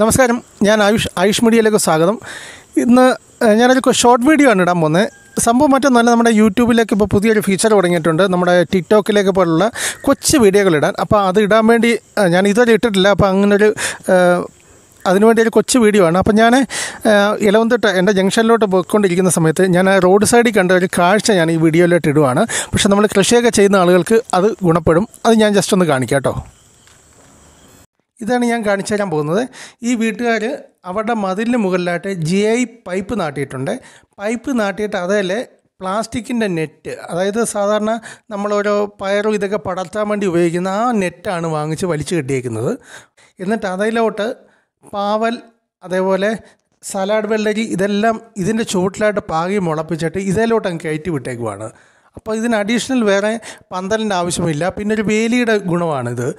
നമസ്കാരം ഞാൻ ആയുഷ് ആയുഷ് മീഡിയയിലേക്ക് സ്വാഗതം ഇന്ന് ഞാനൊരു ഷോർട്ട് വീഡിയോ ആണ് ഇടാൻ പോകുന്നത് സംഭവം മറ്റൊന്നല്ല നമ്മുടെ യൂട്യൂബിലേക്ക് ഇപ്പോൾ പുതിയൊരു ഫീച്ചർ തുടങ്ങിയിട്ടുണ്ട് നമ്മുടെ ടിക്ടോക്കിലേക്ക് പോലുള്ള കൊച്ചു ഇടാൻ അപ്പോൾ അത് ഇടാൻ വേണ്ടി ഞാൻ ഇതുവരെ ഇട്ടിട്ടില്ല അപ്പോൾ അങ്ങനൊരു അതിനുവേണ്ടി ഒരു കൊച്ചു വീഡിയോ ആണ് അപ്പോൾ ഞാൻ ഇലവന്തിട്ട് എൻ്റെ ജംഗ്ഷനിലോട്ട് പോയിക്കൊണ്ടിരിക്കുന്ന സമയത്ത് ഞാൻ റോഡ് സൈഡിൽ കണ്ട ഒരു കാഴ്ച ഞാൻ ഈ വീഡിയോയിലോട്ട് ഇടുവാണ് പക്ഷേ നമ്മൾ കൃഷിയൊക്കെ ചെയ്യുന്ന ആളുകൾക്ക് അത് ഗുണപ്പെടും അത് ഞാൻ ജസ്റ്റ് ഒന്ന് കാണിക്കാം കേട്ടോ ഇതാണ് ഞാൻ കാണിച്ചു തരാൻ പോകുന്നത് ഈ വീട്ടുകാർ അവരുടെ മതിലിന് മുകളിലായിട്ട് ജി ഐ പൈപ്പ് നാട്ടിയിട്ടുണ്ട് പൈപ്പ് നാട്ടിയിട്ട് അതേ പ്ലാസ്റ്റിക്കിൻ്റെ നെറ്റ് അതായത് സാധാരണ നമ്മൾ ഓരോ പയറും ഇതൊക്കെ പടർത്താൻ വേണ്ടി ഉപയോഗിക്കുന്ന ആ നെറ്റാണ് വാങ്ങിച്ച് വലിച്ചു കെട്ടിയേക്കുന്നത് എന്നിട്ട് അതിലോട്ട് പാവൽ അതേപോലെ സലാഡ് വെള്ളരി ഇതെല്ലാം ഇതിൻ്റെ ചുവട്ടിലായിട്ട് പാകി മുളപ്പിച്ചിട്ട് ഇതിലോട്ട് അങ്ങ് കയറ്റി വിട്ടേക്കുവാണ് അപ്പോൾ ഇതിന് അഡീഷണൽ വേറെ പന്തലിൻ്റെ ആവശ്യമില്ല പിന്നെ ഒരു വേലിയുടെ ഗുണമാണിത്